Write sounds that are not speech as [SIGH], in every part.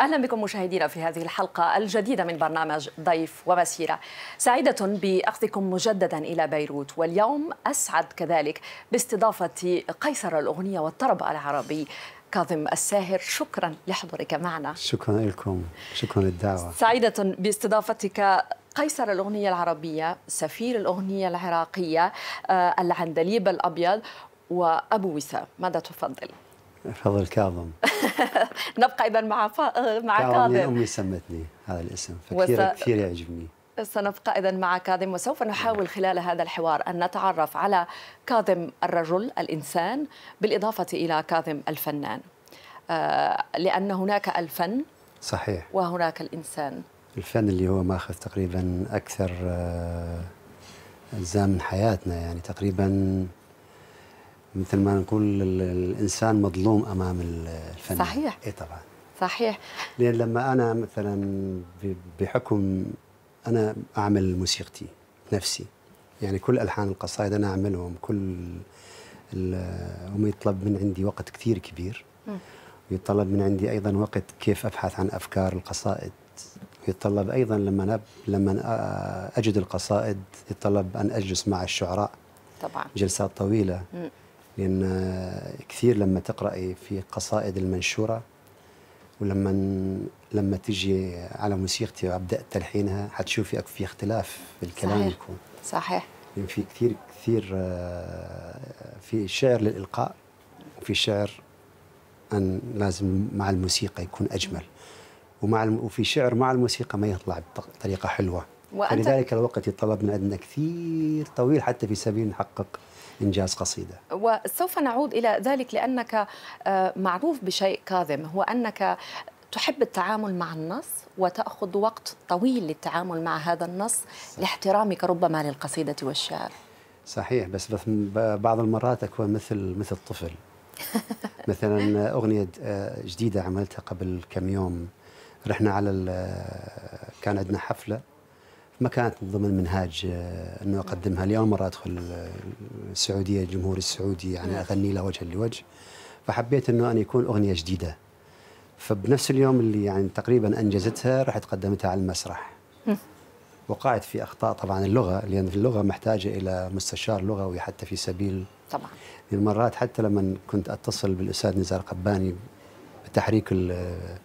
أهلا بكم مشاهدينا في هذه الحلقة الجديدة من برنامج ضيف ومسيرة سعيدة بأخذكم مجددا إلى بيروت واليوم أسعد كذلك باستضافة قيصر الأغنية والطرب العربي كاظم الساهر شكرا لحضورك معنا شكرا لكم شكرا للدعوة سعيدة باستضافتك قيصر الأغنية العربية سفير الأغنية العراقية آه، العندليب الأبيض وأبو وسام ماذا تفضل؟ فضل كاظم [LAUGHS] نبقى اذا مع فا... مع كاظم امي سمتني هذا الاسم فكثير وس... كثير يعجبني سنبقى إذا مع كاظم وسوف نحاول خلال هذا الحوار أن نتعرف على كاظم الرجل الإنسان بالإضافة إلى كاظم الفنان آه، لأن هناك الفن صحيح وهناك الإنسان الفن اللي هو ماخذ تقريبا أكثر أجزاء آه، من حياتنا يعني تقريبا مثل ما نقول الانسان مظلوم امام الفن صحيح اي طبعا صحيح لان لما انا مثلا بحكم انا اعمل موسيقتي نفسي يعني كل الحان القصائد انا اعملهم كل هم يطلب من عندي وقت كثير كبير ويطلب من عندي ايضا وقت كيف ابحث عن افكار القصائد يتطلب ايضا لما لما اجد القصائد يتطلب ان اجلس مع الشعراء طبعا جلسات طويله لأن كثير لما تقرأي في قصائد المنشورة ولما لما تجي على موسيقتي وابدا تلحينها حتشوفي في اختلاف في الكلام صحيح. يكون صحيح يعني في كثير كثير آه، في شعر للالقاء وفي شعر ان لازم مع الموسيقى يكون اجمل ومع وفي شعر مع الموسيقى ما يطلع بطريقه حلوه ولذلك الوقت يتطلب من عندنا كثير طويل حتى في سبيل نحقق إنجاز قصيدة وسوف نعود إلى ذلك لأنك آه، معروف بشيء كاظم هو أنك تحب التعامل مع النص وتأخذ وقت طويل للتعامل مع هذا النص لاحترامك ربما للقصيدة والشعر صحيح بس بعض المرات أكون مثل مثل طفل [LAUGHS] مثلا أغنية آه، جديدة عملتها قبل كم يوم رحنا على كان عندنا حفلة ما كانت ضمن منهاج آه، انه اقدمها اليوم مره ادخل آه، السعوديه الجمهور السعودي يعني نعم. اغني له وجها لوجه فحبيت انه ان يكون اغنيه جديده فبنفس اليوم اللي يعني تقريبا انجزتها رحت قدمتها على المسرح وقعت في اخطاء طبعا اللغه لان اللغه محتاجه الى مستشار لغوي حتى في سبيل طبعا المرات حتى لما كنت اتصل بالاستاذ نزار قباني بتحريك آه،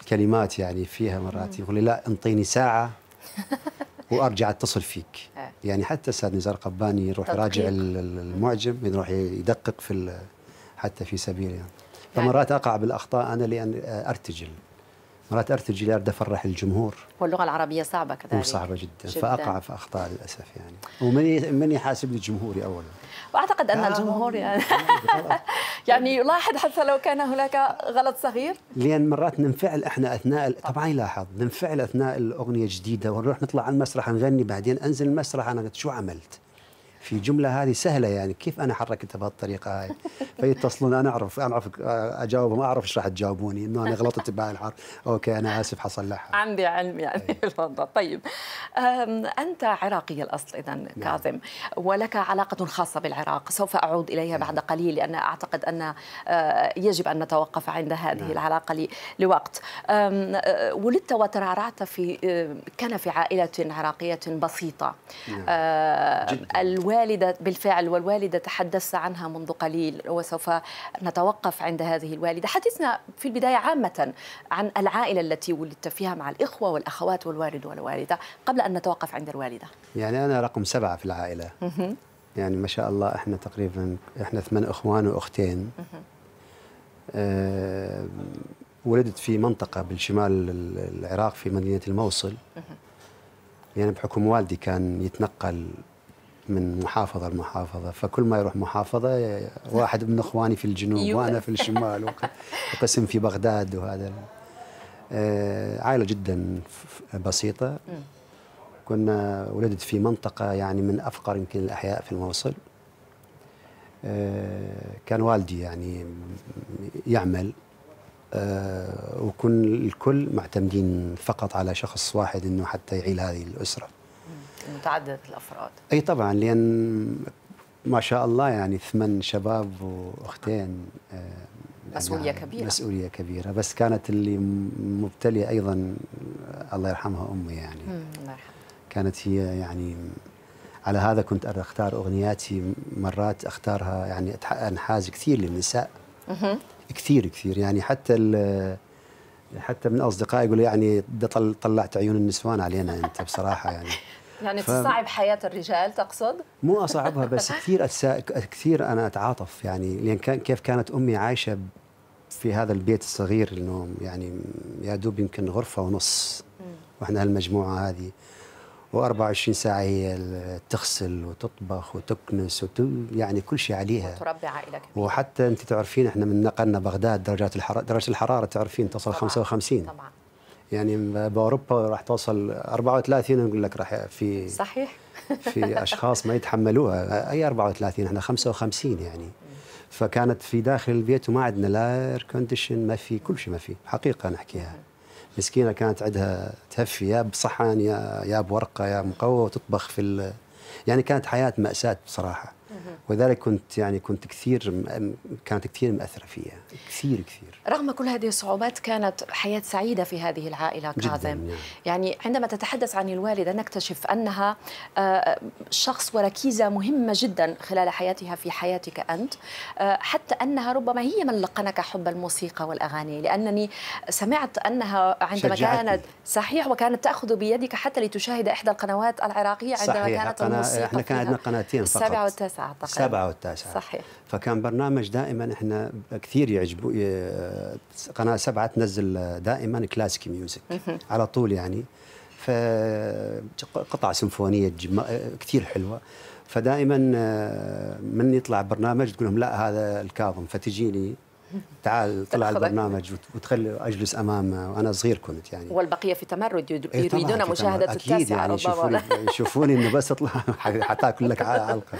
الكلمات يعني فيها مرات يقول لي لا انطيني ساعه وارجع اتصل فيك إيه. يعني حتى استاذ نزار قباني يروح يراجع المعجم يروح يدقق في حتى في سبيل يعني. فمرات يعني اقع بالاخطاء انا لان ارتجل مرات ارتجل ارد افرح الجمهور واللغه العربيه صعبه كذلك صعبه جدا, جداً. فاقع في اخطاء للاسف يعني ومن من يحاسبني جمهوري اولا واعتقد ان الجمهور يعني [LAUGHS] يعني يلاحظ حتى لو كان هناك غلط صغير لان مرات ننفعل احنا اثناء طبعا يلاحظ ننفعل اثناء الاغنيه جديده ونروح نطلع على المسرح نغني بعدين انزل المسرح انا قلت شو عملت في جمله هذه سهله يعني كيف انا حركتها بهالطريقه هاي [LAUGHS] فيتصلون انا اعرف انا اعرف اجاوبهم اعرف ايش راح تجاوبوني انه انا غلطت [LAUGHS] بهالحرف اوكي انا اسف حصلحها عندي علم يعني الوضع طيب انت عراقي الاصل اذا نعم. كاظم ولك علاقه خاصه بالعراق سوف اعود اليها بعد نعم. قليل لان اعتقد ان آه، يجب ان نتوقف عند هذه نعم. العلاقه لوقت آه، ولدت وترعرعت في آه، كان في عائله عراقيه بسيطه نعم. الوالدة بالفعل والوالدة تحدثت عنها منذ قليل وسوف نتوقف عند هذه الوالدة حدثنا في البداية عامة عن العائلة التي ولدت فيها مع الإخوة والأخوات والوالد والوالدة قبل أن نتوقف عند الوالدة يعني أنا رقم سبعة في العائلة يعني ما شاء الله احنا تقريبا احنا ثمان اخوان واختين أه ولدت في منطقه بالشمال العراق في مدينه الموصل يعني بحكم والدي كان يتنقل من محافظه لمحافظه فكل ما يروح محافظه واحد من اخواني في الجنوب وانا في الشمال وقسم في بغداد وهذا آه، عائله جدا بسيطه كنا ولدت في منطقه يعني من افقر يمكن الاحياء في الموصل آه، كان والدي يعني يعمل آه، وكن الكل معتمدين فقط على شخص واحد انه حتى يعيل هذه الاسره متعددة الأفراد أي طبعا لأن ما شاء الله يعني ثمان شباب وأختين آه، يعني مسؤولية يعني كبيرة مسؤولية كبيرة بس كانت اللي مبتلية أيضا آه، الله يرحمها أمي يعني الله كانت هي يعني على هذا كنت أختار أغنياتي مرات أختارها يعني أنحاز كثير للنساء كثير كثير يعني حتى حتى من أصدقائي يقولوا يعني طلعت عيون النسوان علينا أنت بصراحة يعني [LAUGHS] يعني ف... تصعب حياه الرجال تقصد؟ مو اصعبها بس [LAUGHS] كثير أتسا... كثير انا اتعاطف يعني لان كان كيف كانت امي عايشه في هذا البيت الصغير النوم يعني يا دوب يمكن غرفه ونص واحنا هالمجموعه هذه و24 ساعه هي تغسل وتطبخ وتكنس وت... يعني كل شيء عليها وتربي عائله كبيرة. وحتى انت تعرفين احنا من نقلنا بغداد درجات الحراره درجه الحراره تعرفين تصل طبعا. 55 طبعا يعني باوروبا راح توصل 34 نقول لك راح في صحيح [LAUGHS] في اشخاص ما يتحملوها اي 34 احنا 55 يعني فكانت في داخل البيت وما عندنا لا اير كونديشن ما في كل شيء ما في حقيقه نحكيها مسكينه كانت عندها تهفي يا بصحن يا يا بورقه يا مقوى وتطبخ في ال... يعني كانت حياه ماساه بصراحه وذلك كنت يعني كنت كثير كانت كثير مأثرة فيها كثير كثير رغم كل هذه الصعوبات كانت حياة سعيدة في هذه العائلة كاظم يعني. يعني عندما تتحدث عن الوالدة نكتشف أنها آه، شخص وركيزة مهمة جدا خلال حياتها في حياتك أنت آه، حتى أنها ربما هي من لقنك حب الموسيقى والأغاني لأنني سمعت أنها عندما شجعتني. كانت صحيح وكانت تأخذ بيدك حتى لتشاهد إحدى القنوات العراقية عندما صحيح. كانت الموسيقى احنا كان عندنا قناتين فقط السابعة والتاسعة والتاسع أعتقد السابعة والتاسعة صحيح فكان برنامج دائما احنا كثير يعجبوا قناة سبعة تنزل دائما كلاسيك ميوزك على طول يعني فقطع سيمفونية كثير حلوة فدائما من يطلع برنامج تقول لهم لا هذا الكاظم فتجيني تعال طلع البرنامج وتخلي اجلس امامه وانا صغير كنت يعني والبقيه في تمرد يريدون إيه، مشاهده التاسعه اكيد يعني يشوفوني يشوفوني انه بس اطلع [LAUGHS] حتاكل لك علقه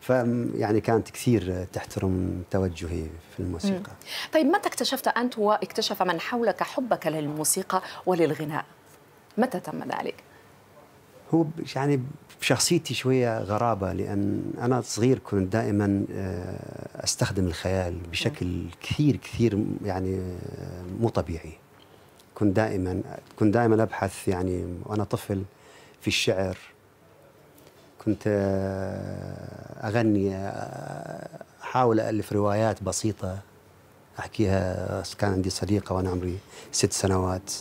فيعني كانت كثير تحترم توجهي في الموسيقى طيب متى اكتشفت انت واكتشف من حولك حبك للموسيقى وللغناء متى تم ذلك هو يعني شخصيتي شويه غرابه لان انا صغير كنت دائما آه، استخدم الخيال بشكل كثير كثير يعني آه، مو طبيعي كنت دائما كنت دائما ابحث يعني وانا طفل في الشعر كنت آه، اغني احاول الف روايات بسيطه احكيها كان عندي صديقه وانا عمري ست سنوات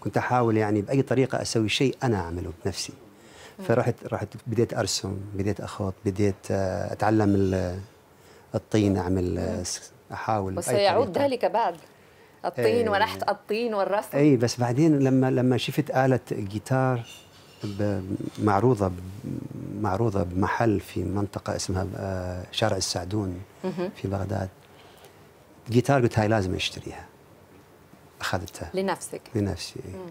كنت احاول يعني باي طريقه اسوي شيء انا اعمله بنفسي فرحت رحت بديت ارسم بديت اخط بديت آه، اتعلم الطين اعمل آه، احاول وسيعود ذلك بعد الطين آه ونحت الطين والرسم اي بس بعدين لما لما شفت آلة جيتار معروضة معروضة بمحل في منطقة اسمها آه، شارع السعدون في بغداد جيتار قلت هاي لازم اشتريها اخذتها لنفسك لنفسي إيه. مم.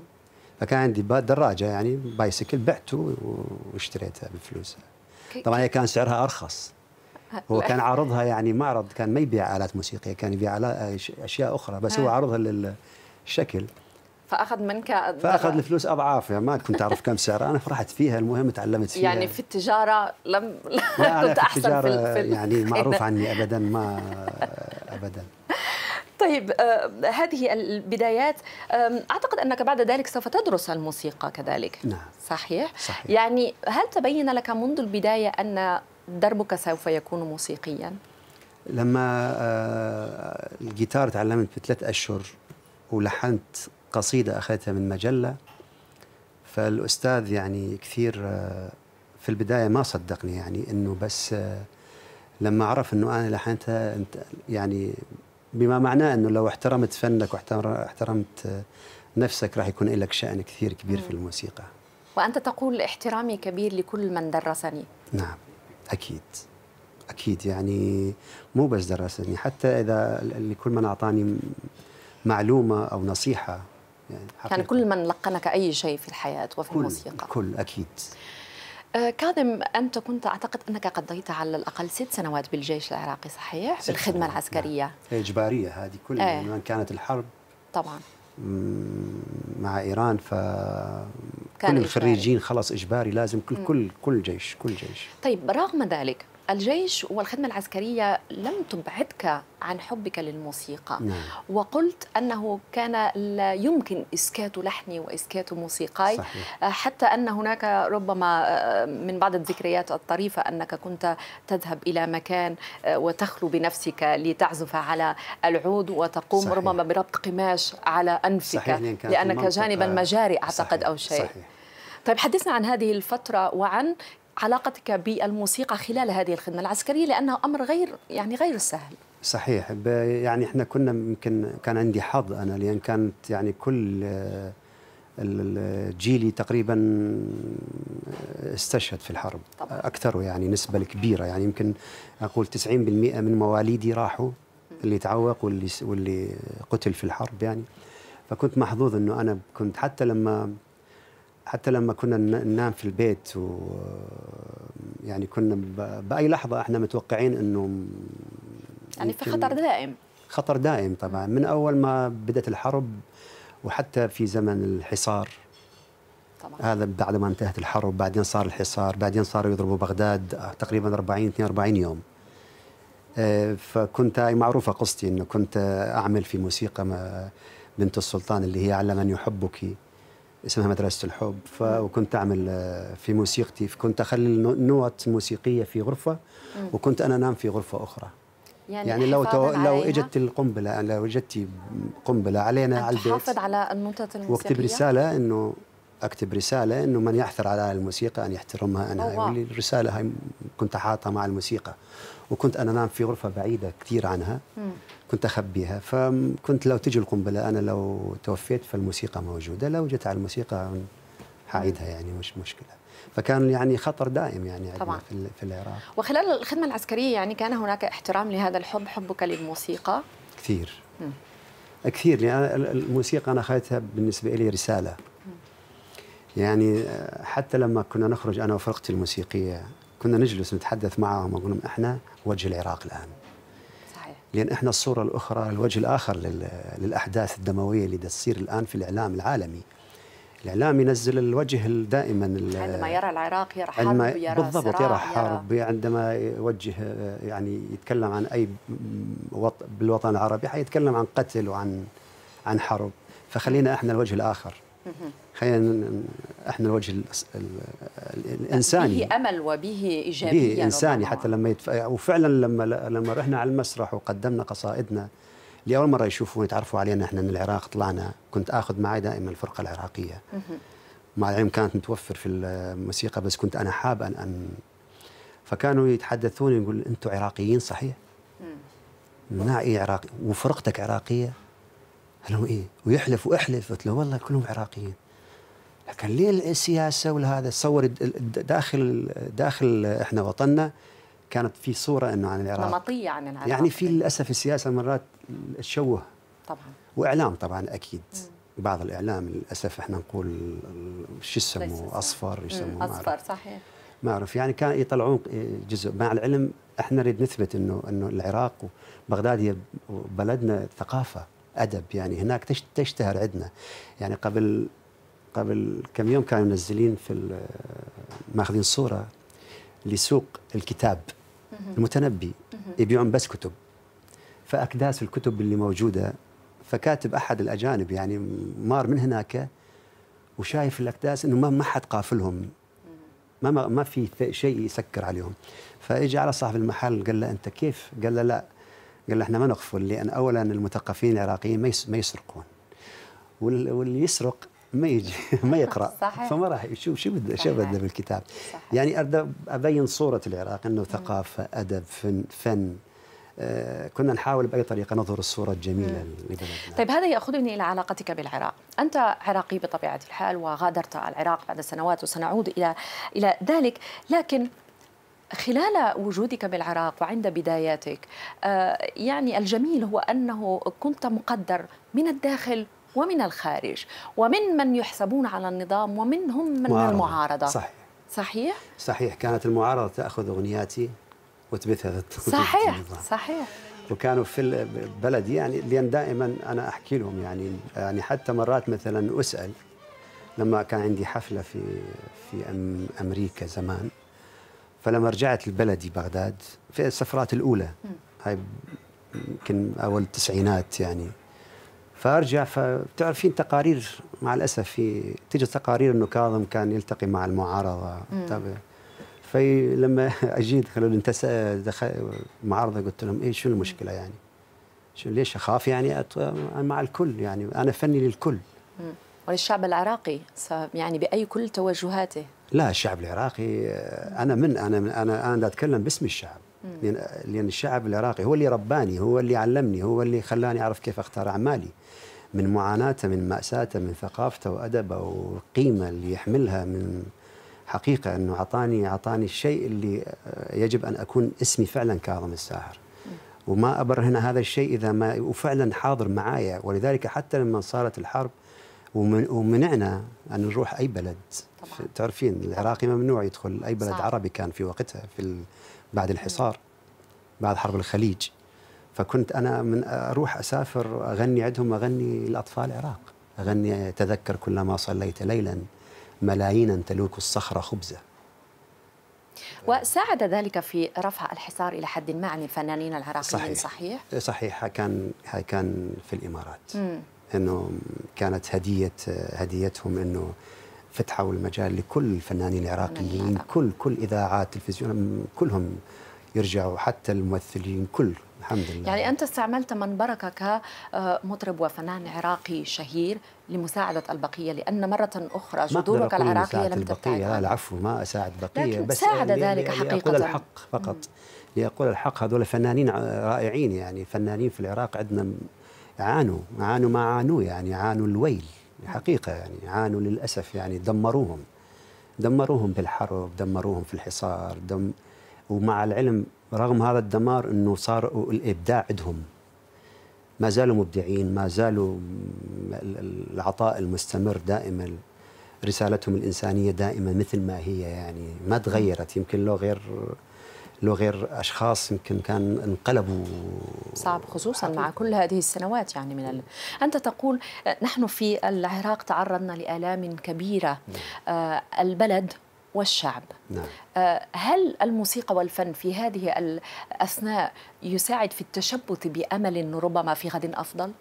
فكان عندي دراجه يعني بايسكل بعته واشتريتها بالفلوس طبعا هي كان سعرها ارخص هو كان عارضها يعني معرض كان ما يبيع الات موسيقيه كان يبيع اشياء اخرى بس هو عارضها للشكل فاخذ منك فاخذ الفلوس اضعاف يعني ما كنت اعرف كم سعرها انا فرحت فيها المهم تعلمت فيها يعني في التجاره لم لا [LAUGHS] كنت احسن في التجاره يعني [LAUGHS] معروف عني ابدا ما ابدا طيب آه، هذه البدايات أعتقد أنك بعد ذلك سوف تدرس الموسيقى كذلك نعم صحيح؟, صحيح يعني هل تبين لك منذ البداية أن دربك سوف يكون موسيقيا؟ لما آه، الجيتار تعلمت في ثلاث أشهر ولحنت قصيدة أخذتها من مجلة فالأستاذ يعني كثير آه، في البداية ما صدقني يعني أنه بس لما عرف أنه أنا لحنتها يعني بما معناه انه لو احترمت فنك واحترمت نفسك راح يكون لك شان كثير كبير مم. في الموسيقى وانت تقول احترامي كبير لكل من درسني نعم اكيد اكيد يعني مو بس درسني حتى اذا لكل من اعطاني معلومه او نصيحه يعني, يعني كل من لقنك اي شيء في الحياه وفي كل الموسيقى كل اكيد أه، كاظم أنت كنت أعتقد أنك قضيت على الأقل ست سنوات بالجيش العراقي صحيح؟ بالخدمة نعم. العسكرية إجبارية هذه كلها ايه. كانت الحرب طبعا مع إيران ف كل الخريجين خلاص إجباري لازم كل كل كل جيش كل جيش طيب رغم ذلك الجيش والخدمة العسكرية لم تبعدك عن حبك للموسيقى نعم. وقلت أنه كان لا يمكن إسكات لحني وإسكات موسيقاي صحيح. آه، حتى أن هناك ربما آه، من بعض الذكريات الطريفة أنك كنت تذهب إلى مكان آه، وتخلو بنفسك لتعزف على العود وتقوم صحيح. ربما بربط قماش على أنفك صحيح. لأنك جانبا مجاري أعتقد صحيح. أو شيء صحيح. طيب حدثنا عن هذه الفترة وعن علاقتك بالموسيقى خلال هذه الخدمه العسكريه لانه امر غير يعني غير سهل صحيح يعني احنا كنا يمكن كان عندي حظ انا لان كانت يعني كل آه، جيلي تقريبا آه، استشهد في الحرب طبعا. اكثر يعني نسبه كبيره يعني يمكن اقول 90% من مواليدي راحوا اللي تعوق واللي واللي قتل في الحرب يعني فكنت محظوظ انه انا كنت حتى لما حتى لما كنا ننام في البيت و يعني كنا باي لحظه احنا متوقعين انه يعني في خطر دائم خطر دائم طبعا من اول ما بدات الحرب وحتى في زمن الحصار طبعا. هذا بعد ما انتهت الحرب بعدين صار الحصار بعدين صاروا يضربوا بغداد آه، تقريبا 40 42 يوم آه، فكنت معروفة قصتي أنه كنت أعمل في موسيقى بنت السلطان اللي هي على من يحبك اسمها مدرسة الحب ف... وكنت أعمل آه، في موسيقتي كنت أخلي النوت موسيقية في غرفة وكنت أنا أنام في غرفة أخرى يعني, يعني لو تو... لو اجت القنبله لو اجت قنبله علينا على البيت حافظ على النوتات الموسيقيه واكتب رساله انه اكتب رساله انه من يعثر على الموسيقى ان يحترمها انا الرساله هاي كنت حاطها مع الموسيقى وكنت انا نام في غرفه بعيده كثير عنها مم. كنت اخبيها فكنت لو تجي القنبله انا لو توفيت فالموسيقى موجوده لو جت على الموسيقى حاعيدها يعني مش مشكله فكان يعني خطر دائم يعني طبعا. في, في العراق وخلال الخدمه العسكريه يعني كان هناك احترام لهذا الحب حبك للموسيقى كثير مم. كثير لان يعني الموسيقى انا اخذتها بالنسبه لي رساله يعني آه، حتى لما كنا نخرج انا وفرقتي الموسيقيه كنا نجلس نتحدث معهم ونقول لهم احنا وجه العراق الان صحيح لان احنا الصوره الاخرى الوجه الاخر للاحداث الدمويه اللي تصير الان في الاعلام العالمي الاعلام ينزل الوجه دائما عندما يرى العراق يرى حرب يرى بالضبط يرى حرب يرى عندما يوجه آه، يعني يتكلم عن اي بالوطن العربي حيتكلم عن قتل وعن عن حرب فخلينا احنا الوجه الاخر خلينا احنا الوجه الانساني به امل وبه ايجابيه به انساني حتى لما يتف... وفعلا لما لما رحنا على المسرح وقدمنا قصائدنا لاول مره يشوفون يتعرفوا علينا احنا من العراق طلعنا كنت اخذ معي دائما الفرقه العراقيه مع العلم كانت متوفر في الموسيقى بس كنت انا حاب ان ان فكانوا يتحدثون يقول انتم عراقيين صحيح؟ لا اي عراقي وفرقتك عراقيه؟ قال لهم ايه ويحلف واحلف قلت له والله كلهم عراقيين لكن ليه السياسه والهذا تصور داخل داخل احنا وطننا كانت في صوره انه عن العراق نمطيه عن العراق يعني في للاسف السياسه مرات تشوه طبعا واعلام طبعا اكيد مم. بعض الاعلام للاسف احنا نقول شو يسموه اصفر يسموه اصفر صحيح ما اعرف يعني كان يطلعون جزء مع العلم احنا نريد نثبت انه انه العراق وبغداد هي بلدنا ثقافه ادب يعني هناك تشتهر عندنا يعني قبل قبل كم يوم كانوا منزلين في ماخذين صوره لسوق الكتاب المتنبي يبيعون بس كتب فاكداس الكتب اللي موجوده فكاتب احد الاجانب يعني مار من هناك وشايف الاكداس انه ما ما حد قافلهم ما ما في شيء يسكر عليهم فاجى على صاحب المحل قال له انت كيف؟ قال له لا قال له احنا ما نقفل لان اولا المثقفين العراقيين ما يسرقون واللي يسرق ما يجي [LAUGHS] ما يقرا صحيح. فما راح يشوف شو بده شو بده بالكتاب صحيح. يعني اريد ابين صوره العراق انه ثقافه ادب فن فن آه كنا نحاول باي طريقه نظهر الصوره الجميله لبلدنا طيب هذا ياخذني الى علاقتك بالعراق انت عراقي بطبيعه الحال وغادرت العراق بعد سنوات وسنعود الى الى ذلك لكن خلال وجودك بالعراق وعند بداياتك آه يعني الجميل هو انه كنت مقدر من الداخل ومن الخارج ومن من يحسبون على النظام ومنهم من معارضة. المعارضة صحيح صحيح؟ صحيح كانت المعارضة تأخذ أغنياتي وتبثها في صحيح صحيح وكانوا في البلد يعني لأن دائما أنا أحكي لهم يعني يعني حتى مرات مثلا أسأل لما كان عندي حفلة في في أمريكا زمان فلما رجعت لبلدي بغداد في السفرات الأولى هاي يمكن أول التسعينات يعني فارجع فبتعرفين تقارير مع الاسف في تجي تقارير انه كاظم كان يلتقي مع المعارضه فلما اجيت قالوا لي انت دخل معارضه قلت لهم ايه شو المشكله يعني؟ شو ليش اخاف يعني مع الكل يعني انا فني للكل وللشعب العراقي يعني باي كل توجهاته لا الشعب العراقي انا من انا من انا انا اتكلم باسم الشعب لان الشعب العراقي هو اللي رباني هو اللي علمني هو اللي خلاني اعرف كيف اختار اعمالي من معاناته من مأساته من ثقافته وأدبه والقيمة اللي يحملها من حقيقة أنه أعطاني أعطاني الشيء اللي يجب أن أكون اسمي فعلا كاظم الساحر وما أبرهن هذا الشيء إذا ما وفعلا حاضر معايا ولذلك حتى لما صارت الحرب ومنعنا أن نروح أي بلد طبعا. تعرفين العراقي ممنوع يدخل أي بلد صح. عربي كان في وقتها في بعد الحصار بعد حرب الخليج فكنت انا من اروح اسافر اغني عندهم اغني لاطفال العراق اغني تذكر كلما صليت ليلا ملايينا تلوك الصخره خبزه وساعد ذلك في رفع الحصار الى حد ما عن الفنانين العراقيين صحيح صحيح, صحيح. كان كان في الامارات مم. انه كانت هديه هديتهم انه فتحوا المجال لكل الفنانين العراقيين كل كل اذاعات تلفزيون كلهم يرجعوا حتى الممثلين كل الحمد لله يعني أنت استعملت منبرك كمطرب آه، وفنان عراقي شهير لمساعدة البقية لأن مرة أخرى جذورك العراقية لم تبتعد لا العفو ما أساعد بقية لكن بس ساعد ذلك حقيقة لأقول الحق فقط لأقول الحق هذول فنانين رائعين يعني فنانين في العراق عندنا عانوا عانوا ما عانوا يعني عانوا الويل حقيقة يعني عانوا للأسف يعني دمروهم دمروهم بالحرب دمروهم في الحصار دم ومع العلم رغم هذا الدمار انه صار الابداع عندهم ما زالوا مبدعين ما زالوا العطاء المستمر دائما رسالتهم الانسانيه دائما مثل ما هي يعني ما تغيرت يمكن لو غير لو غير اشخاص يمكن كان انقلبوا صعب خصوصا مع كل هذه السنوات يعني من ال... انت تقول آه، نحن في العراق تعرضنا لالام كبيره نعم. آه، البلد والشعب نعم. آه، هل الموسيقى والفن في هذه الأثناء يساعد في التشبث بأمل ربما في غد أفضل؟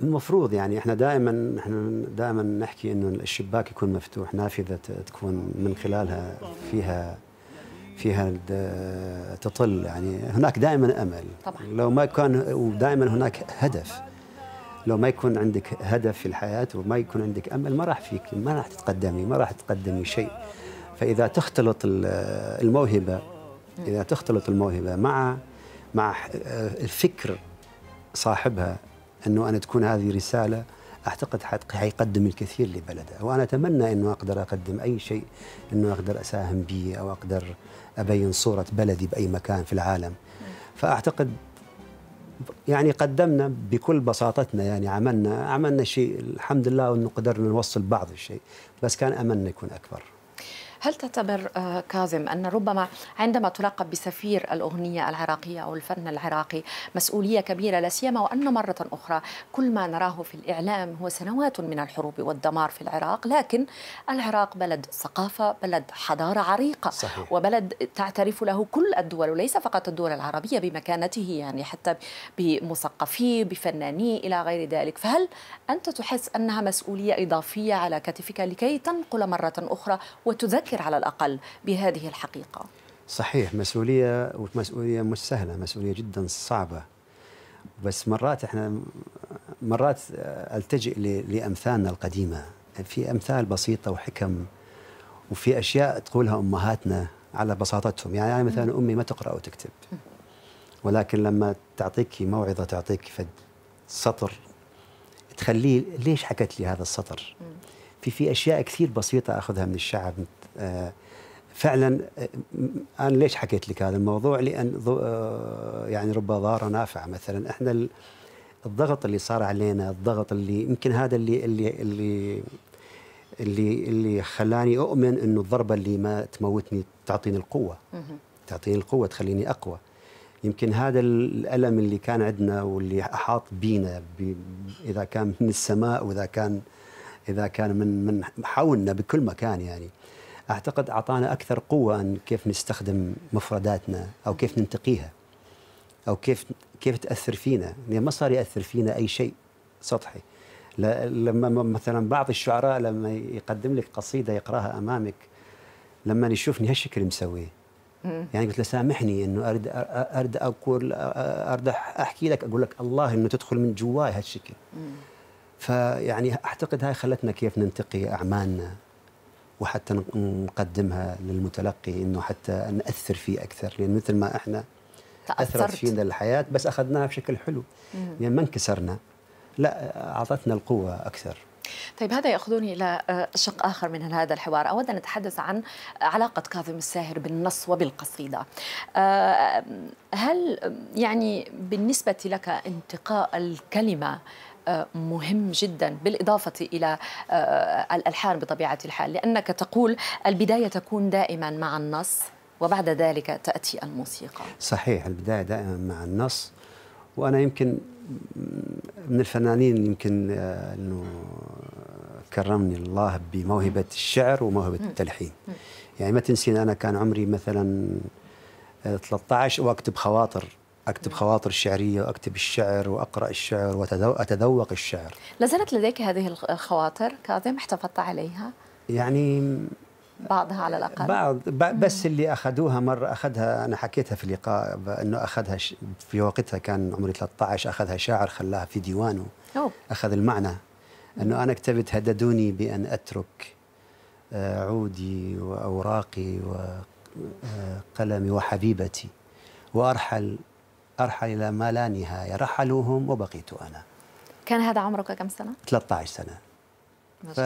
المفروض يعني احنا دائما احنا دائما نحكي انه الشباك يكون مفتوح نافذه تكون من خلالها فيها فيها تطل يعني هناك دائما امل طبعا. لو ما كان ودائما هناك هدف لو ما يكون عندك هدف في الحياة وما يكون عندك أمل ما راح فيك ما راح تتقدمي ما راح تقدمي شيء فإذا تختلط الموهبة إذا تختلط الموهبة مع مع الفكر صاحبها أنه أنا تكون هذه رسالة أعتقد حيقدم الكثير لبلده وأنا أتمنى أنه أقدر أقدم أي شيء أنه أقدر أساهم به أو أقدر أبين صورة بلدي بأي مكان في العالم فأعتقد يعني قدمنا بكل بساطتنا يعني عملنا عملنا شيء الحمد لله انه قدرنا نوصل بعض الشيء بس كان املنا يكون اكبر هل تعتبر آه، كاظم أن ربما عندما تلقب بسفير الأغنية العراقية أو الفن العراقي مسؤولية كبيرة لا سيما وأن مرة أخرى كل ما نراه في الإعلام هو سنوات من الحروب والدمار في العراق لكن العراق بلد ثقافة بلد حضارة عريقة صحيح. وبلد تعترف له كل الدول وليس فقط الدول العربية بمكانته يعني حتى بمثقفيه بفنانيه إلى غير ذلك فهل أنت تحس أنها مسؤولية إضافية على كتفك لكي تنقل مرة أخرى وتذكر يفكر على الأقل بهذه الحقيقة صحيح مسؤولية ومسؤولية مش سهلة مسؤولية جدا صعبة بس مرات احنا مرات التجئ لامثالنا القديمه في امثال بسيطه وحكم وفي اشياء تقولها امهاتنا على بساطتهم يعني انا مثلا امي ما تقرا وتكتب ولكن لما تعطيك موعظه تعطيك سطر تخليه ليش حكت لي هذا السطر في في اشياء كثير بسيطه اخذها من الشعب آه، فعلا آه، انا ليش حكيت لك هذا الموضوع؟ لان آه، يعني رب ضاره نافعه مثلا احنا الضغط اللي صار علينا الضغط اللي يمكن هذا اللي اللي اللي اللي اللي خلاني اؤمن انه الضربه اللي ما تموتني تعطيني القوه تعطيني القوه تخليني اقوى يمكن هذا الالم اللي كان عندنا واللي احاط بينا بي اذا كان من السماء واذا كان اذا كان من من حولنا بكل مكان يعني اعتقد اعطانا اكثر قوه ان كيف نستخدم مفرداتنا او كيف ننتقيها او كيف كيف تاثر فينا يعني ما صار ياثر فينا اي شيء سطحي لما مثلا بعض الشعراء لما يقدم لك قصيده يقراها امامك لما يشوفني هالشكل مسويه يعني قلت له سامحني انه ارد ارد اقول ارد احكي لك اقول لك الله انه تدخل من جواي هالشكل فيعني اعتقد هاي خلتنا كيف ننتقي اعمالنا وحتى نقدمها للمتلقي انه حتى ناثر فيه اكثر لان مثل ما احنا تأثرت. اثرت فينا الحياه بس اخذناها بشكل حلو مم. يعني ما انكسرنا لا اعطتنا القوه اكثر طيب هذا ياخذوني الى آه، شق اخر من هذا الحوار، اود ان اتحدث عن علاقه كاظم الساهر بالنص وبالقصيده. آه، هل آه، يعني بالنسبه لك انتقاء الكلمه مهم جدا بالإضافة إلى آه، الألحان بطبيعة الحال لأنك تقول البداية تكون دائما مع النص وبعد ذلك تأتي الموسيقى صحيح البداية دائما مع النص وأنا يمكن من الفنانين يمكن آه، أنه كرمني الله بموهبة الشعر وموهبة التلحين يعني ما تنسين أنا كان عمري مثلا 13 آه، وأكتب خواطر أكتب خواطر شعرية وأكتب الشعر وأقرأ الشعر وأتذوق الشعر لازالت لديك هذه الخواطر كاظم احتفظت عليها؟ يعني بعضها على الأقل بعض بس اللي أخذوها مرة أخذها أنا حكيتها في لقاء أنه أخذها في وقتها كان عمري 13 أخذها شاعر خلاها في ديوانه أوه. أخذ المعنى أنه أنا كتبت هددوني بأن أترك آه، عودي وأوراقي وقلمي آه، وحبيبتي وأرحل أرحل إلى ما لا نهاية رحلوهم وبقيت أنا كان هذا عمرك كم سنة؟ 13 سنة ما شاء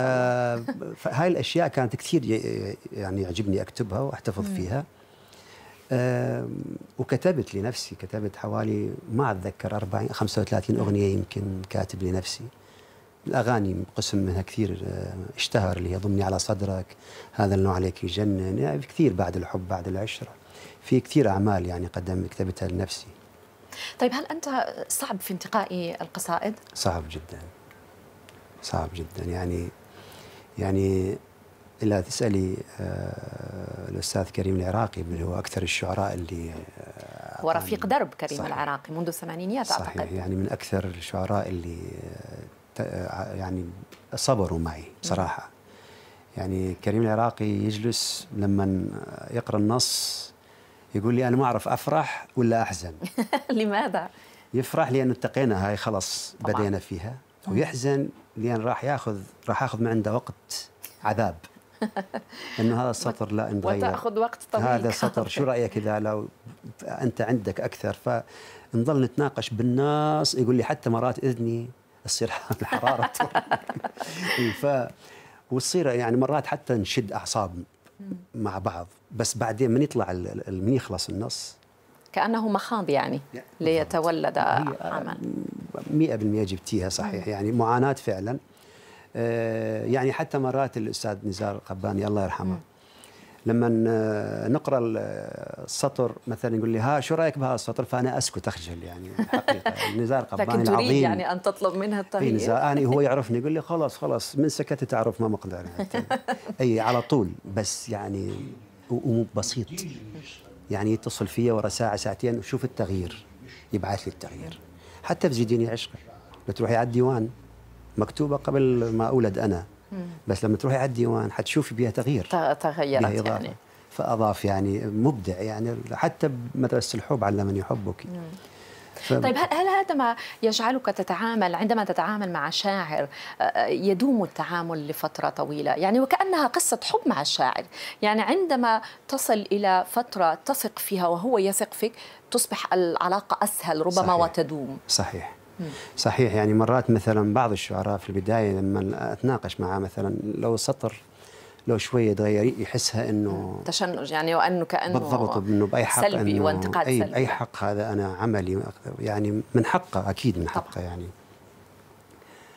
الله. [LAUGHS] فهاي الأشياء كانت كثير يعني يعجبني أكتبها وأحتفظ فيها وكتبت لنفسي كتبت حوالي ما أتذكر 40 35 أغنية يمكن كاتب لنفسي الاغاني قسم منها كثير آه، اشتهر اللي هي ضمني على صدرك هذا النوع عليك يجنن يعني كثير بعد الحب بعد العشره في كثير اعمال يعني قدم كتبتها لنفسي طيب هل أنت صعب في انتقاء القصائد؟ صعب جدا صعب جدا يعني يعني إلا تسألي آه، الأستاذ كريم العراقي اللي هو أكثر الشعراء اللي آه، ورفيق درب كريم صحيح. العراقي منذ الثمانينيات صحيح أعتقد يعني من أكثر الشعراء اللي آه، يعني صبروا معي بصراحة يعني كريم العراقي يجلس لما يقرأ النص يقول لي انا ما اعرف افرح ولا احزن [LAUGHS] لماذا يفرح لانه التقينا هاي خلاص بدينا فيها ويحزن لان راح ياخذ راح اخذ من عنده وقت عذاب [LAUGHS] انه هذا السطر لا نتغير وتاخذ وقت طويل هذا [LAUGHS] سطر شو رايك اذا لو انت عندك اكثر فنظل نتناقش بالناس يقول لي حتى مرات اذني تصير الحراره إيه، ف وتصير يعني مرات حتى نشد اعصاب مع بعض بس بعدين من يطلع من يخلص النص كانه مخاض يعني ليتولد آه، عمل 100% جبتيها صحيح يعني معاناه فعلا آه، يعني حتى مرات الاستاذ نزار قباني الله يرحمه لما نقرا السطر مثلا يقول لي ها شو رايك بهذا السطر فانا اسكت اخجل يعني حقيقه [LAUGHS] نزار قباني لكن تريد يعني ان تطلب منها التغيير نزار يعني هو [LAUGHS] يعرفني يقول لي خلاص خلاص من سكت تعرف ما مقدار يعني. [LAUGHS] اي على طول بس يعني بسيط يعني يتصل فيا ورا ساعه ساعتين وشوف التغيير يبعث لي التغيير حتى في زيديني عشقي بتروحي على الديوان مكتوبه قبل ما اولد انا بس لما تروحي على الديوان حتشوفي بها تغيير تغيرت بها إضافة. يعني فاضاف يعني مبدع يعني حتى بمدرسه الحب علمني حبك ف... طيب هل, هل هذا ما يجعلك تتعامل عندما تتعامل مع شاعر آه، آه، يدوم التعامل لفترة طويلة يعني وكأنها قصة حب مع الشاعر يعني عندما تصل إلى فترة تثق فيها وهو يثق فيك تصبح العلاقة أسهل ربما صحيح. وتدوم صحيح صحيح يعني مرات مثلا بعض الشعراء في البدايه لما اتناقش معاه مثلا لو سطر لو شويه تغير يحسها انه نعم، تشنج يعني وانه كانه بالضبط انه باي حق سلبي إنه وانتقاد أي سلبي اي حق هذا انا عملي يعني من حقه اكيد من حقه يعني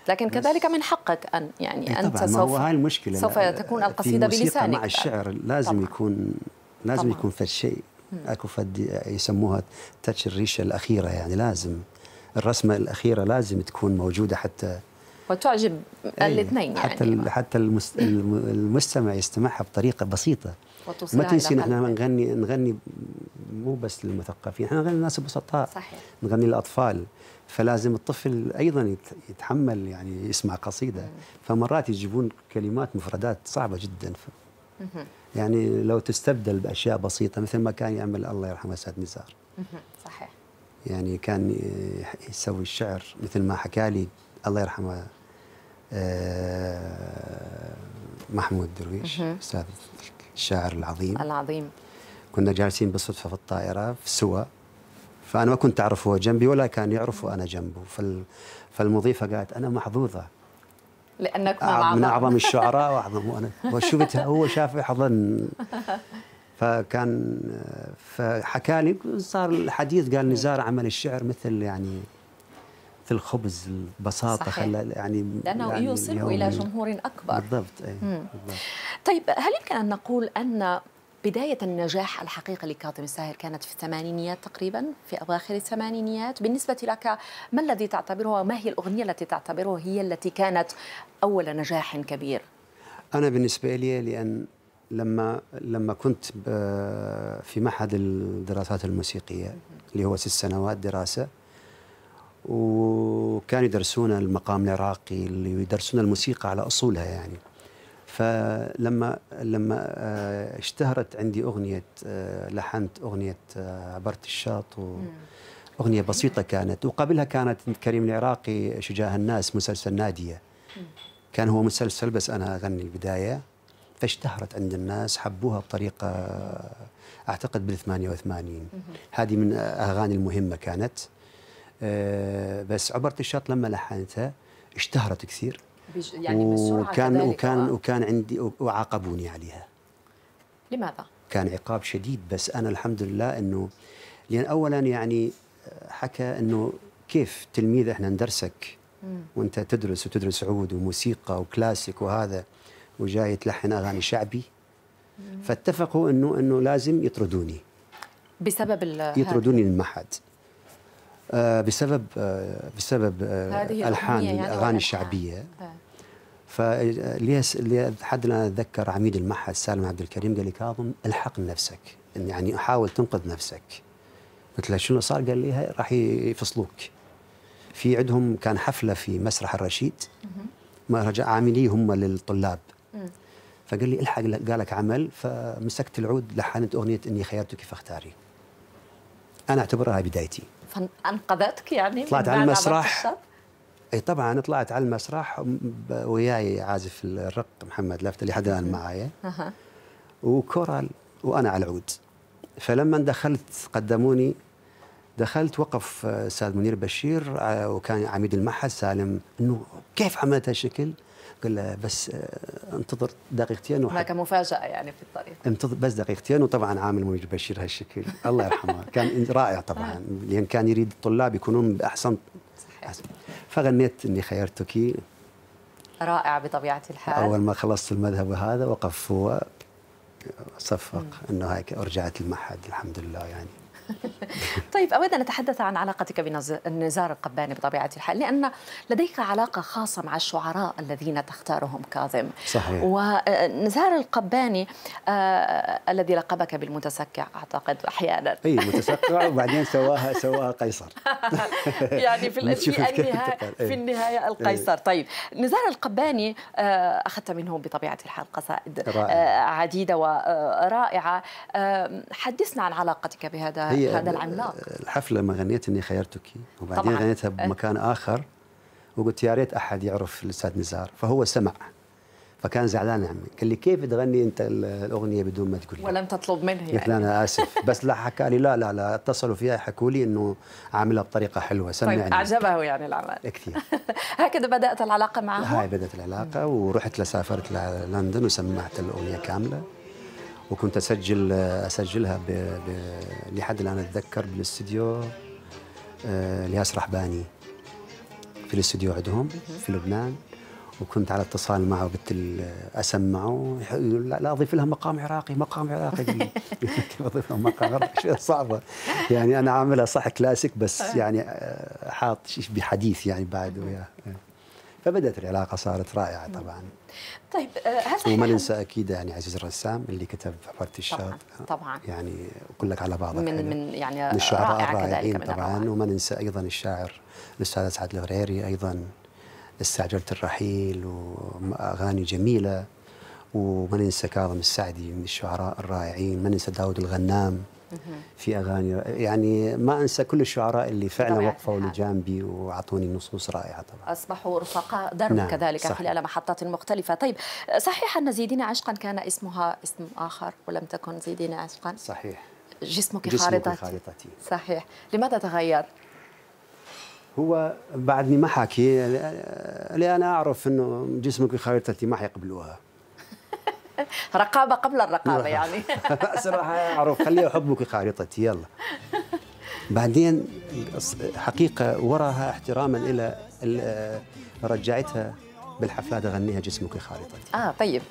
لكن كذلك من حقك ان يعني إيه انت سوف هاي المشكله سوف تكون القصيده بلسانك مع الشعر لازم طبعا. يكون لازم طبعا. يكون فد شيء اكو فد يسموها تاتش الريشه الاخيره يعني لازم الرسمه الاخيره لازم تكون موجوده حتى وتعجب إيه، الاثنين يعني حتى حتى المستمع يستمعها بطريقه بسيطه ما تنسي احنا نغني نغني مو بس للمثقفين احنا نغني للناس البسطاء صحيح نغني للاطفال فلازم الطفل ايضا يتحمل يعني يسمع قصيده فمرات يجيبون كلمات مفردات صعبه جدا يعني لو تستبدل باشياء بسيطه مثل ما كان يعمل الله يرحمه سعد نزار صحيح يعني كان يسوي الشعر مثل ما حكى لي الله يرحمه آه، محمود درويش استاذ الشاعر العظيم العظيم كنا جالسين بالصدفه في الطائره في سوا فانا ما كنت اعرف هو جنبي ولا كان يعرف وانا جنبه فال فالمضيفه قالت انا محظوظه لانك من اعظم, من أعظم الشعراء [LAUGHS] واعظم وانا وشفتها هو شاف حضن [LAUGHS] فكان فحكى لي صار الحديث قال نزار عمل الشعر مثل يعني مثل الخبز البساطه خلى يعني لانه يعني يوصله الى جمهور اكبر بالضبط, أي بالضبط طيب هل يمكن ان نقول ان بداية النجاح الحقيقي لكاظم الساهر كانت في الثمانينيات تقريبا في أواخر الثمانينيات بالنسبة لك ما الذي تعتبره وما هي الأغنية التي تعتبره هي التي كانت أول نجاح كبير أنا بالنسبة لي لأن لما لما كنت في معهد الدراسات الموسيقيه اللي هو ست سنوات دراسه وكانوا يدرسون المقام العراقي اللي يدرسون الموسيقى على اصولها يعني فلما لما آه، اشتهرت عندي اغنيه آه، لحنت اغنيه آه، عبرت الشاط واغنيه بسيطه كانت وقبلها كانت كريم العراقي شجاع الناس مسلسل ناديه كان هو مسلسل بس انا اغني البدايه فاشتهرت عند الناس حبوها بطريقة أعتقد بال 88 هذه من أغاني المهمة كانت آه، بس عبرة الشاط لما لحنتها اشتهرت كثير يعني وكان وكان وكان عندي وعاقبوني عليها لماذا؟ كان عقاب شديد بس انا الحمد لله انه لان اولا يعني حكى انه كيف تلميذ احنا ندرسك وانت تدرس وتدرس عود وموسيقى وكلاسيك وهذا وجاي تلحن اغاني شعبي فاتفقوا انه انه لازم يطردوني بسبب يطردوني من المعهد بسبب آه، بسبب آه, آه، الحان يعني الاغاني الشعبيه آه. فليس لحد ما اتذكر عميد المعهد سالم عبد الكريم قال لي كاظم الحق نفسك يعني حاول تنقذ نفسك قلت له شنو صار؟ قال لي راح يفصلوك في عندهم كان حفله في مسرح الرشيد مهرجان عامليه هم للطلاب فقال لي الحق قالك عمل فمسكت العود لحنت اغنيه اني خيرتك فاختاري انا اعتبرها بدايتي فانقذتك يعني طلعت على المسرح اي طبعا طلعت على المسرح وياي عازف الرق محمد لافت اللي حدا الان معايا وكورال وانا على العود فلما دخلت قدموني دخلت وقف استاذ منير بشير آه، وكان عميد المعهد سالم انه كيف عملت هالشكل؟ قال له بس آه، انتظر دقيقتين هناك مفاجاه يعني في الطريق انتظر بس دقيقتين وطبعا عامل منير بشير هالشكل الله يرحمه كان رائع طبعا [LAUGHS] نعم. لان كان يريد الطلاب يكونون باحسن صحيح. فغنيت اني خيرتك رائع بطبيعه الحال اول ما خلصت المذهب هذا وقف هو آه، صفق انه هيك رجعت المعهد الحمد لله يعني [LAUGHS] طيب أود أن أتحدث عن علاقتك بنزار القباني بطبيعة الحال لأن لديك علاقة خاصة مع الشعراء الذين تختارهم كاظم صحيح ونزار القباني آه الذي لقبك بالمتسكع أعتقد أحيانا أي متسكع وبعدين سواها سواها قيصر [LAUGHS] يعني في, [LAUGHS] في النهاية في إيه. النهاية إيه. القيصر طيب نزار القباني آه أخذت منه بطبيعة الحال قصائد آه عديدة ورائعة آه، حدثنا عن علاقتك بهذا هي هذا العملاق الحفله ما غنيت اني خيرتك وبعدين طبعاً. غنيتها أه. بمكان اخر وقلت يا ريت احد يعرف الاستاذ نزار فهو سمع فكان زعلان عمي قال لي كيف تغني انت الاغنيه بدون ما تقول لي ولم تطلب منه يعني قلت له انا اسف بس لا حكى لي لا لا لا اتصلوا فيها حكوا لي انه عاملها بطريقه حلوه سمعني طيب اعجبه يعني العمل كثير [LAUGHS] هكذا بدات العلاقه معه هاي بدات العلاقه ورحت لسافرت لندن وسمعت الاغنيه كامله وكنت اسجل اسجلها ب... ب... لحد الان اتذكر بالاستديو الياس آه، رحباني في الاستديو عندهم في لبنان وكنت على اتصال معه قلت آه، اسمعه لا, لا اضيف لها مقام عراقي مقام عراقي [LAUGHS] [LAUGHS] كيف اضيف لها مقام عراقي شويه صعبه يعني انا عاملها صح كلاسيك بس آه. يعني حاط شيء بحديث يعني بعد وياه فبدأت العلاقة صارت رائعة طبعا طيب آه، هل وما ننسى اكيد يعني عزيز الرسام اللي كتب عباره الشاط طبعا, آه، طبعا يعني كلك على بعضك من من يعني من الشعراء الرائعين طبعا وما ننسى ايضا الشاعر الاستاذ سعد الغريري ايضا استعجلت الرحيل واغاني جميله وما ننسى كاظم السعدي من الشعراء الرائعين ما ننسى داود الغنام في اغاني يعني ما انسى كل الشعراء اللي فعلا وقفوا لجانبي واعطوني نصوص رائعه طبعا اصبحوا رفقاء درب نعم كذلك صح. خلال محطات مختلفه طيب صحيح ان زيدين عشقا كان اسمها اسم اخر ولم تكن زيدين عشقا صحيح جسمك, جسمك خارطتي. خارطتي صحيح لماذا تغير هو بعدني ما حاكي لان انا اعرف انه جسمك خارطتي ما حيقبلوها [LAUGHS] رقابه قبل الرقابه يعني [LAUGHS] صراحه معروف خلي حبك خارطتي طيب، يلا بعدين حقيقه وراها احتراما الى رجعتها بالحفلات اغنيها جسمك خارطتي طيب. اه طيب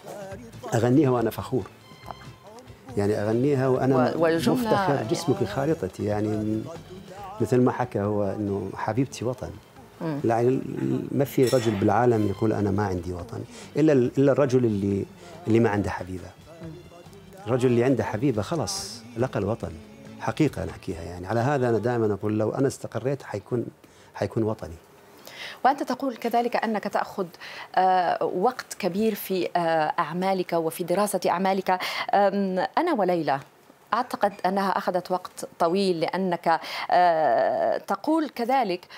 اغنيها وانا فخور يعني اغنيها وانا مفتخر جسمك خارطتي طيب. يعني مثل ما حكى هو انه حبيبتي وطن يعني ما في رجل بالعالم يقول انا ما عندي وطن الا الا الرجل اللي اللي ما عنده حبيبه الرجل اللي عنده حبيبه خلاص لقى الوطن حقيقه انا احكيها يعني على هذا انا دائما اقول لو انا استقريت حيكون حيكون وطني وأنت تقول كذلك أنك تأخذ آه، وقت كبير في آه، أعمالك وفي دراسة أعمالك أنا وليلى أعتقد أنها أخذت وقت طويل لأنك آه، تقول كذلك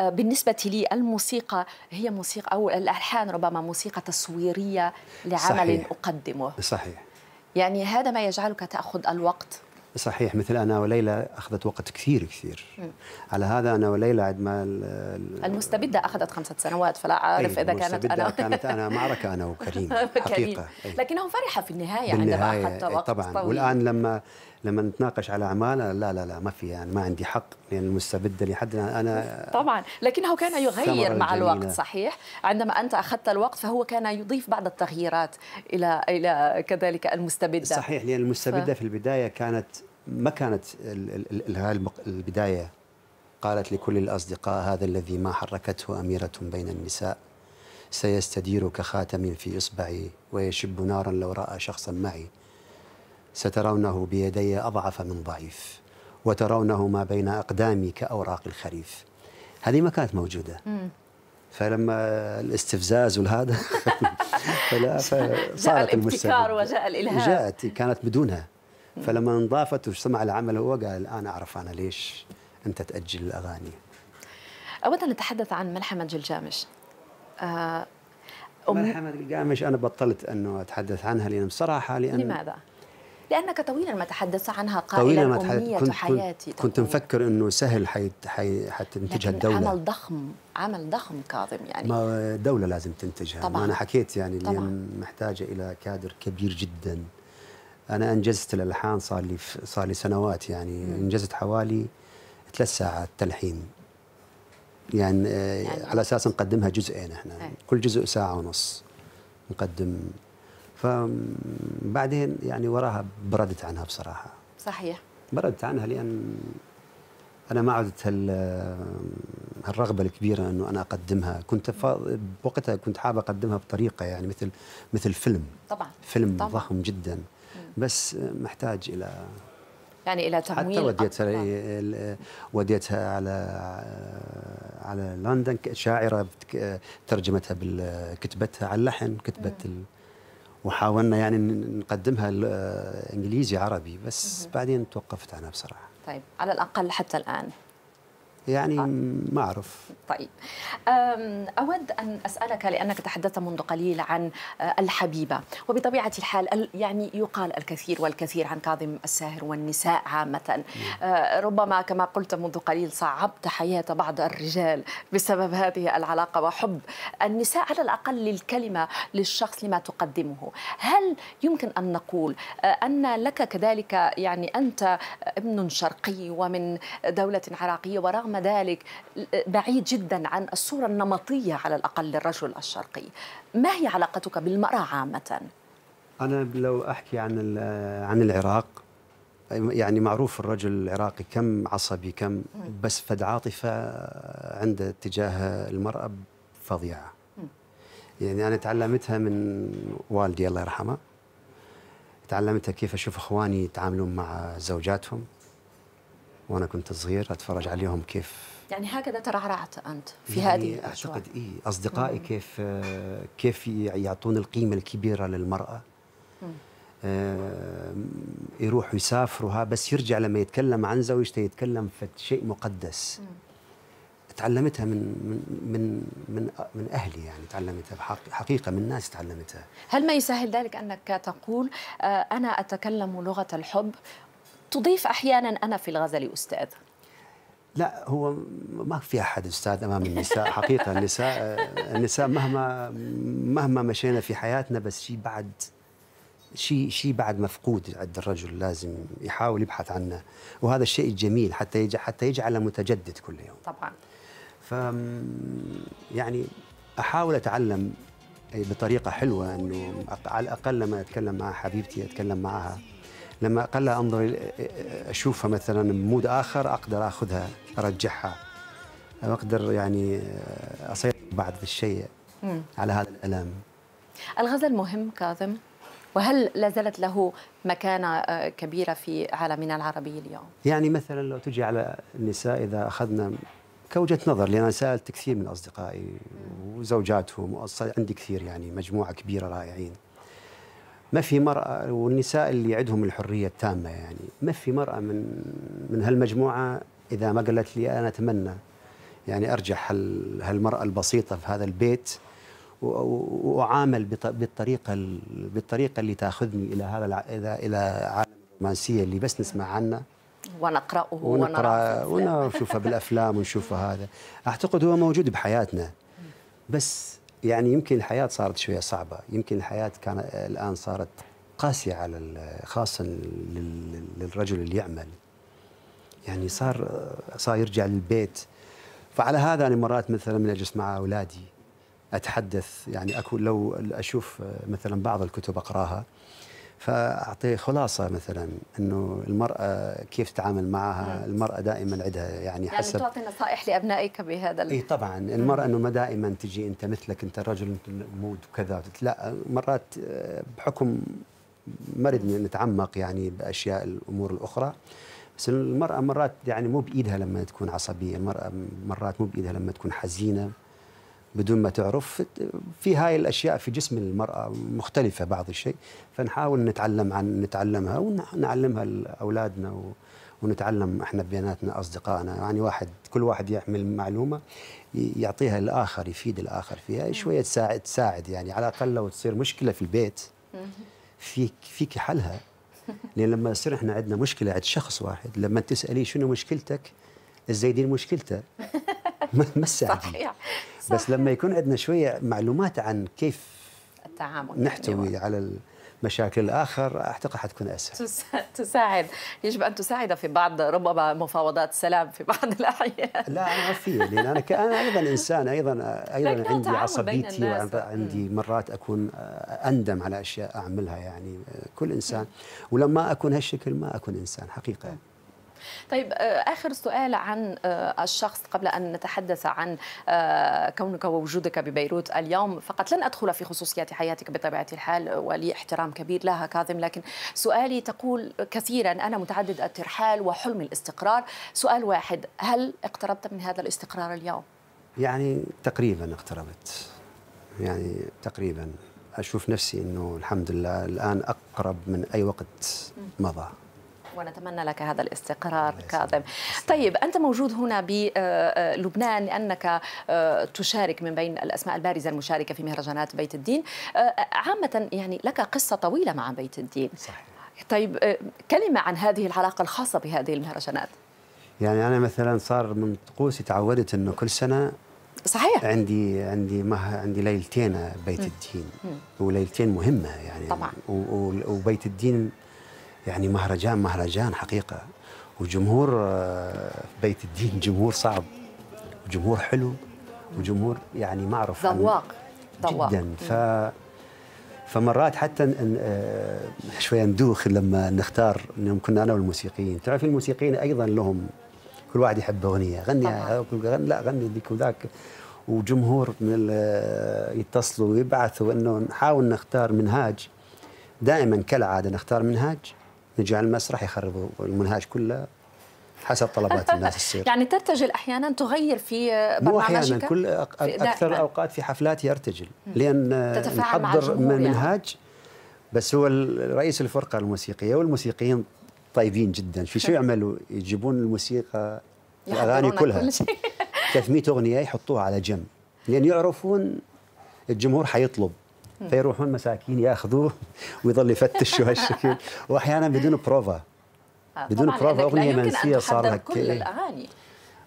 بالنسبة لي الموسيقى هي موسيقى أو الألحان ربما موسيقى تصويرية لعمل صحيح. أقدمه صحيح يعني هذا ما يجعلك تأخذ الوقت صحيح مثل انا وليلى اخذت وقت كثير كثير م. على هذا انا وليلى عندما المستبده اخذت خمسة سنوات فلا اعرف اذا كانت انا كانت انا معركه انا [LAUGHS] وكريم حقيقه لكنه فرح فرحه في النهايه عندما اخذت وقت طبعا طويل. والان لما لما نتناقش على اعمال لا لا لا ما في يعني ما عندي حق لان يعني المستبده لحد انا طبعا لكنه كان يغير مع الجميلة. الوقت صحيح عندما انت اخذت الوقت فهو كان يضيف بعض التغييرات الى الى كذلك المستبده صحيح لان يعني المستبده ف... في البدايه كانت ما كانت البداية قالت لكل الأصدقاء هذا الذي ما حركته أميرة بين النساء سيستدير كخاتم في إصبعي ويشب نارا لو رأى شخصا معي سترونه بيدي أضعف من ضعيف وترونه ما بين أقدامي كأوراق الخريف هذه ما كانت موجودة فلما الاستفزاز والهذا [LAUGHS] فلا فصارت جاء الابتكار وجاء الإلهام جاءت كانت بدونها فلما انضافت وسمع العمل هو قال الان اعرف انا ليش انت تاجل الاغاني اود ان نتحدث عن ملحمه جلجامش آه، أم... ملحمه جلجامش انا بطلت انه اتحدث عنها لان بصراحه لان لماذا؟ لانك طويلا ما تحدثت عنها قائلا طويلا ما تحدثت كنت حياتي كنت, كنت مفكر انه سهل حي... حي... حتنتجها الدوله عمل ضخم عمل ضخم كاظم يعني ما دوله لازم تنتجها طبعا ما انا حكيت يعني طبعا. محتاجه الى كادر كبير جدا انا انجزت الالحان صار لي صار لي سنوات يعني انجزت حوالي ثلاث ساعات تلحين يعني, آه، يعني على اساس نقدمها جزئين احنا إيه. كل جزء ساعه ونص نقدم فبعدين يعني وراها بردت عنها بصراحه صحيح بردت عنها لان انا ما عدت هالرغبه الكبيره انه انا اقدمها كنت بوقتها كنت حابه اقدمها بطريقه يعني مثل مثل فيلم طبعا فيلم طبعا. ضخم جدا بس محتاج الى يعني الى تمويل حتى وديتها وديتها على على لندن شاعره ترجمتها كتبتها على اللحن كتبت وحاولنا يعني نقدمها انجليزي عربي بس بعدين توقفت عنها بصراحه طيب على الاقل حتى الان يعني آه. ما أعرف طيب أود أن أسألك لأنك تحدثت منذ قليل عن آه، الحبيبة وبطبيعة الحال يعني يقال الكثير والكثير عن كاظم الساهر والنساء عامة نعم. آه، ربما كما قلت منذ قليل صعبت حياة بعض الرجال بسبب هذه العلاقة وحب النساء على الأقل للكلمة للشخص لما تقدمه هل يمكن أن نقول أن لك كذلك يعني أنت ابن شرقي ومن دولة عراقية ورغم ذلك بعيد جدا عن الصورة النمطية على الأقل للرجل الشرقي ما هي علاقتك بالمرأة عامة؟ أنا لو أحكي عن عن العراق يعني معروف الرجل العراقي كم عصبي كم بس فد عاطفة عنده تجاه المرأة فظيعة يعني أنا تعلمتها من والدي الله يرحمه تعلمتها كيف أشوف إخواني يتعاملون مع زوجاتهم وانا كنت صغير اتفرج عليهم كيف يعني هكذا ترعرعت انت في يعني هذه اعتقد اي اصدقائي مم. كيف كيف يعطون القيمه الكبيره للمراه يروح يروحوا يسافروا بس يرجع لما يتكلم عن زوجته يتكلم في شيء مقدس مم. تعلمتها من من من من اهلي يعني تعلمتها حقيقه من ناس تعلمتها هل ما يسهل ذلك انك تقول آه، انا اتكلم لغه الحب تضيف أحيانا أنا في الغزل أستاذ لا هو ما في احد استاذ امام النساء حقيقه النساء النساء مهما مهما مشينا في حياتنا بس شيء بعد شيء شيء بعد مفقود عند الرجل لازم يحاول يبحث عنه وهذا الشيء الجميل حتى يجعل حتى يجعله متجدد كل يوم طبعا ف يعني احاول اتعلم بطريقه حلوه انه على الاقل لما اتكلم مع حبيبتي اتكلم معها لما أقل أنظر أشوفها مثلا بمود آخر أقدر أخذها أرجعها أقدر يعني أسيطر بعض الشيء على هذا الألم الغزل مهم كاظم وهل لا زالت له مكانة كبيرة في عالمنا العربي اليوم؟ يعني مثلا لو تجي على النساء إذا أخذنا كوجهة نظر لأن سألت كثير من أصدقائي وزوجاتهم عندي كثير يعني مجموعة كبيرة رائعين ما في مرأة والنساء اللي عندهم الحرية التامة يعني ما في مرأة من من هالمجموعة إذا ما قالت لي أنا أتمنى يعني أرجع هالمرأة البسيطة في هذا البيت وأعامل بالطريقة بالطريقة اللي تأخذني إلى هذا إلى إلى عالم الرومانسية اللي بس نسمع عنه ونقرأه ونقرأ ونشوفه بالأفلام ونشوفه هذا أعتقد هو موجود بحياتنا بس يعني يمكن الحياه صارت شويه صعبه يمكن الحياه كان الان صارت قاسيه على خاصه للرجل اللي يعمل يعني صار صار يرجع للبيت فعلى هذا انا مرات مثلا من اجلس مع اولادي اتحدث يعني اكون لو اشوف مثلا بعض الكتب اقراها فاعطي خلاصه مثلا انه المراه كيف تتعامل معها، نعم. المراه دائما عندها يعني, يعني حسب يعني تعطي نصائح لابنائك بهذا اي طبعا المراه نعم. انه ما دائما تجي انت مثلك انت الرجل انت المود وكذا لا مرات آه، بحكم ما ردنا نعم. نتعمق يعني باشياء الامور الاخرى بس المراه مرات يعني مو بايدها لما تكون عصبيه، المراه مرات مو بايدها لما تكون حزينه بدون ما تعرف في هاي الاشياء في جسم المراه مختلفه بعض الشيء فنحاول نتعلم عن نتعلمها ونعلمها لاولادنا ونتعلم احنا بيناتنا اصدقائنا يعني واحد كل واحد يحمل معلومه يعطيها الاخر يفيد الاخر فيها شويه تساعد تساعد يعني على الاقل لو تصير مشكله في البيت فيك فيك حلها [LAUGHS] لان لما يصير احنا عندنا مشكله عند شخص واحد لما تساليه شنو مشكلتك الزايدين مشكلته [LAUGHS] ما صحيح بس لما يكون عندنا شويه معلومات عن كيف التعامل نحتوي أيوة. على مشاكل الاخر اعتقد حتكون اسهل تساعد يجب ان تساعد في بعض ربما مفاوضات السلام في بعض الاحيان لا انا في لان انا انا ايضا انسان ايضا ايضا عندي عصبيتي وعندي مرات اكون آه، اندم على اشياء اعملها يعني كل انسان ولما اكون هالشكل ما اكون انسان حقيقه طيب آه، اخر سؤال عن آه، الشخص قبل ان نتحدث عن آه، كونك ووجودك ببيروت اليوم فقط لن ادخل في خصوصيات حياتك بطبيعه الحال ولي احترام كبير لها كاظم لكن سؤالي تقول كثيرا انا متعدد الترحال وحلم الاستقرار سؤال واحد هل اقتربت من هذا الاستقرار اليوم يعني تقريبا اقتربت يعني تقريبا اشوف نفسي انه الحمد لله الان اقرب من اي وقت مضى ونتمنى لك هذا الاستقرار كاظم طيب أنت موجود هنا بلبنان آه، آه، لأنك آه، تشارك من بين الأسماء البارزة المشاركة في مهرجانات بيت الدين عامة يعني لك قصة طويلة مع بيت الدين صحيح. طيب كلمة عن هذه العلاقة الخاصة بهذه المهرجانات يعني أنا مثلا صار من طقوسي تعودت أنه كل سنة صحيح عندي عندي مه... عندي ليلتين بيت الدين وليلتين مهمه يعني طبعا وبيت الدين يعني مهرجان مهرجان حقيقة وجمهور آه، بيت الدين جمهور صعب وجمهور حلو وجمهور يعني ما أعرف ذواق ذواق جدا ف فمرات حتى آه، شوية ندوخ لما نختار انهم كنا أنا والموسيقيين تعرف الموسيقيين أيضا لهم كل واحد يحب أغنية غني غن لا غني ذيك وذاك وجمهور من آه، يتصلوا ويبعثوا انه نحاول نختار منهاج دائما كالعاده نختار منهاج نجي على المسرح يخربوا المنهاج كله حسب طلبات الناس [LAUGHS] تصير يعني ترتجل احيانا تغير في برنامجك احيانا كل اكثر الاوقات في حفلاتي ارتجل لان نحضر من يعني. منهاج بس هو رئيس الفرقه الموسيقيه والموسيقيين طيبين جدا في شو [LAUGHS] يعملوا يجيبون الموسيقى الاغاني كلها [LAUGHS] كل 300 اغنيه يحطوها على جنب لان يعرفون الجمهور حيطلب فيروحون مساكين ياخذوه ويظل يفتشوا [LAUGHS] هالشكل واحيانا بدون بروفا آه، بدون بروفا اغنيه منسيه صار لك كل الاغاني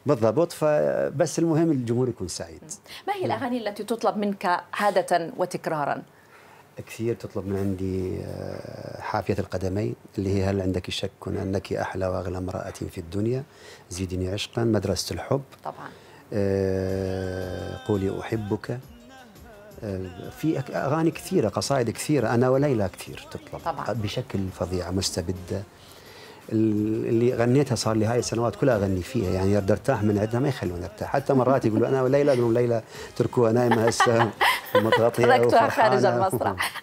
بالضبط فبس المهم الجمهور يكون سعيد ما هي الاغاني التي تطلب منك عاده وتكرارا؟ كثير تطلب من عندي آه، حافية القدمين اللي هي هل عندك شك أنك أحلى وأغلى امرأة في الدنيا زيدني عشقا مدرسة الحب طبعا آه، قولي أحبك في اغاني كثيره قصائد كثيره انا وليلى كثير تطلع طبعا. بشكل فظيع مستبده اللي غنيتها صار لي هاي السنوات كلها اغني فيها يعني ارتاح من عندها ما يخلوني ارتاح حتى مرات يقولوا انا وليلى اقول ليلى تركوها نايمه هسه متغطيه تركتها [LAUGHS] خارج المسرح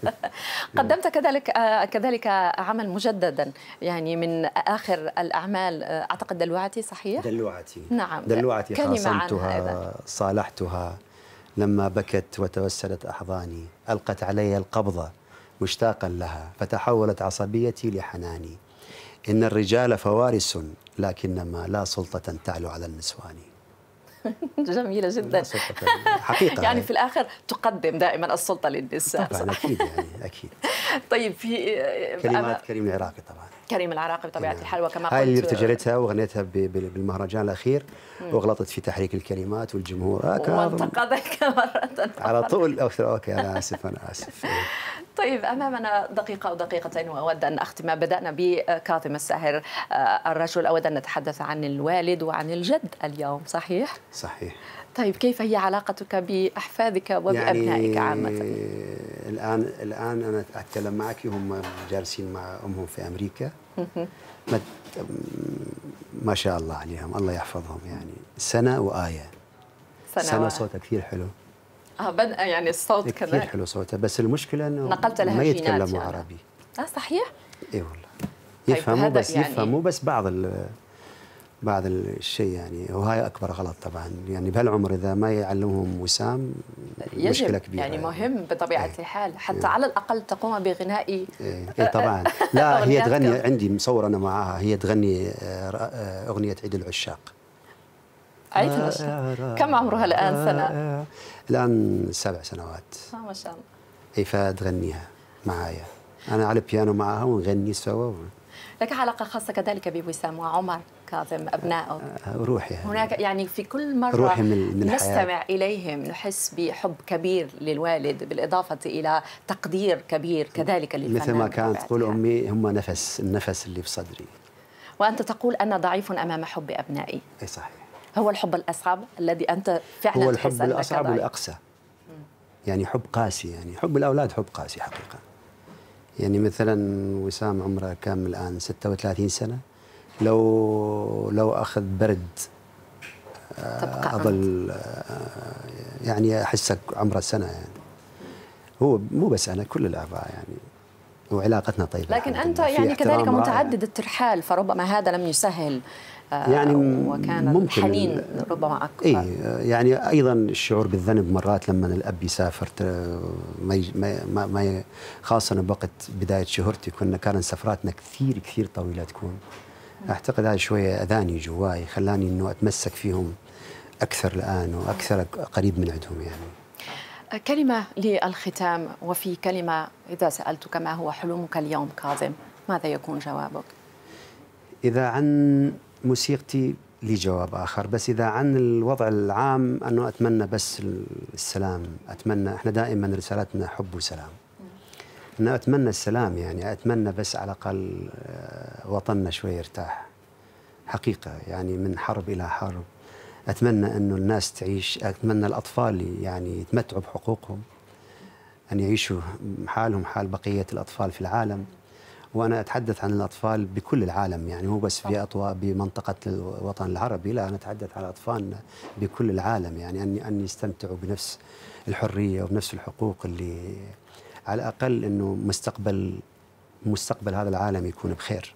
[LAUGHS] قدمت كذلك كذلك عمل مجددا يعني من اخر الاعمال اعتقد دلوعتي صحيح؟ دلوعتي نعم دلوعتي خاصمتها صالحتها لما بكت وتوسلت أحضاني ألقت علي القبضة مشتاقا لها فتحولت عصبيتي لحناني إن الرجال فوارس لكنما لا سلطة تعلو على النسوان [LAUGHS] جميلة جدا حقيقة يعني في الآخر تقدم دائما السلطة للنساء طبعا أكيد يعني أكيد [LAUGHS] طيب في آه، كلمات كريم العراقي طبعا كريم العراقي بطبيعه نعم. الحال وكما قلت هاي اللي ارتجلتها وغنيتها بالمهرجان الاخير مم. وغلطت في تحريك الكلمات والجمهور آه، وانتقدك مره على طول اوكي انا اسف انا اسف طيب امامنا دقيقه او دقيقتين واود ان اختم بدانا بكاظم الساهر آه، الرجل اود ان نتحدث عن الوالد وعن الجد اليوم صحيح؟ صحيح طيب كيف هي علاقتك باحفادك وبابنائك يعني عامه؟ الان الان انا اتكلم معك هم جالسين مع امهم في امريكا ما, ما شاء الله عليهم الله يحفظهم يعني سنه وايه سنه, سنة صوتها كثير حلو اه بدا يعني الصوت كذا كثير حلو صوتها بس المشكله انه نقلت لها ما يتكلموا يعني. عربي اه صحيح؟ اي والله طيب، يفهموا بس يعني يفهموا بس بعض بعض الشيء يعني وهاي اكبر غلط طبعا يعني بهالعمر اذا ما يعلمهم وسام يجب مشكله كبيره يعني, يعني. مهم بطبيعه ايه الحال حتى ايه على الاقل تقوم بغناء ايه, ايه طبعا [LAUGHS] لا هي تغني عندي مصور انا معاها هي تغني آه، آه، اغنيه عيد العشاق عيد العشاق كم عمرها الان سنه؟ الان سبع سنوات آه، ما شاء الله اي فتغنيها معايا انا على البيانو معاها ونغني سوا لك علاقه خاصه كذلك بوسام وعمر كاظم أبنائك آه، آه، روحي هناك يعني في كل مرة روحي من, من نستمع حياة. إليهم نحس بحب كبير للوالد بالإضافة إلى تقدير كبير كذلك للفنان مثل ما كانت تقول أمي هم نفس النفس اللي في صدري وأنت تقول أنا ضعيف أمام حب أبنائي أي صحيح هو الحب الأصعب الذي أنت فعلا هو الحب الأصعب والأقسى يعني حب قاسي يعني حب الأولاد حب قاسي حقيقة يعني مثلا وسام عمره كم الآن 36 سنة لو لو اخذ برد تبقى آه، اظل آه، يعني احسك عمره سنه يعني هو مو بس انا كل الاعضاء يعني وعلاقتنا طيبه لكن انت يعني كذلك متعدد الترحال فربما هذا لم يسهل آه، يعني وكان ممكن الحنين ربما اكبر اي يعني ايضا الشعور بالذنب مرات لما الاب يسافر ما ما ما خاصه بوقت بدايه شهرتي كنا كانت سفراتنا كثير كثير طويله تكون اعتقد هذا شويه اذاني جواي خلاني انه اتمسك فيهم اكثر الان واكثر قريب من عندهم يعني كلمه للختام وفي كلمه اذا سالتك ما هو حلمك اليوم كاظم ماذا يكون جوابك اذا عن موسيقتي لي جواب اخر بس اذا عن الوضع العام انه اتمنى بس السلام اتمنى احنا دائما رسالتنا حب وسلام أنا أتمنى السلام يعني أتمنى بس على الأقل آه، وطننا شوي يرتاح حقيقة يعني من حرب إلى حرب أتمنى أنه الناس تعيش أتمنى الأطفال يعني يتمتعوا بحقوقهم أن يعيشوا حالهم حال بقية الأطفال في العالم وأنا أتحدث عن الأطفال بكل العالم يعني مو بس في أطواء بمنطقة الوطن العربي لا أنا أتحدث عن أطفالنا بكل العالم يعني أن أن يستمتعوا بنفس الحرية وبنفس الحقوق اللي على الاقل انه مستقبل مستقبل هذا العالم يكون بخير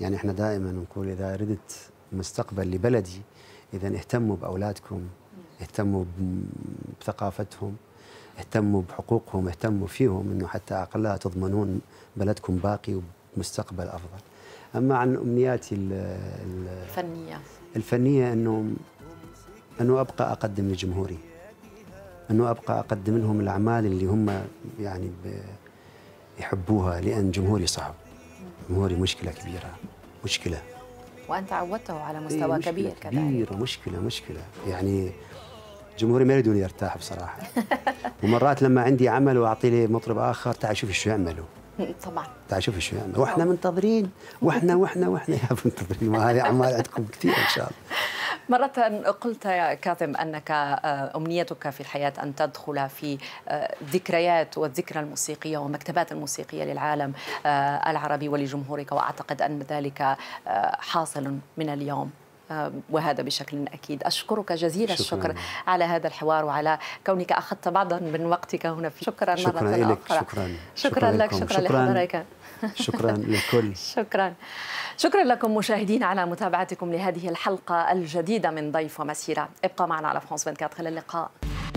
يعني احنا دائما نقول اذا ردت مستقبل لبلدي اذا اهتموا باولادكم اهتموا بثقافتهم اهتموا بحقوقهم اهتموا فيهم انه حتى اقلها تضمنون بلدكم باقي ومستقبل افضل اما عن امنياتي الـ الـ الفنيه الفنيه انه انه ابقى اقدم لجمهوري انه ابقى اقدم لهم الاعمال اللي هم يعني يحبوها لان جمهوري صعب جمهوري مشكله كبيره مشكله وانت عودته على إيه، مستوى إيه كبير كذلك كبيره مشكله مشكله يعني جمهوري ما يريدون يرتاح بصراحه [LAUGHS] ومرات لما عندي عمل واعطي لي مطرب اخر تعال شوف شو يعملوا [LAUGHS] طبعا تعال شوف شو يعملوا واحنا منتظرين واحنا واحنا واحنا يا منتظرين ما هذه اعمال عندكم كثير ان شاء الله [LAUGHS] مرة قلت يا كاظم أنك آه، أمنيتك في الحياة أن تدخل في آه، ذكريات والذكرى الموسيقية ومكتبات الموسيقية للعالم آه، العربي ولجمهورك وأعتقد أن ذلك حاصل من اليوم وهذا بشكل اكيد اشكرك جزيل الشكر على هذا الحوار وعلى كونك اخذت بعضا من وقتك هنا في شكرا, شكرا مره إليك. اخرى شكرا شكرا, شكرا لك شكرا, شكرا لحضرتك [LAUGHS] شكرا لكل شكرا شكرا لكم مشاهدين على متابعتكم لهذه الحلقة الجديدة من ضيف ومسيرة ابقى معنا على فرانس 24 للقاء اللقاء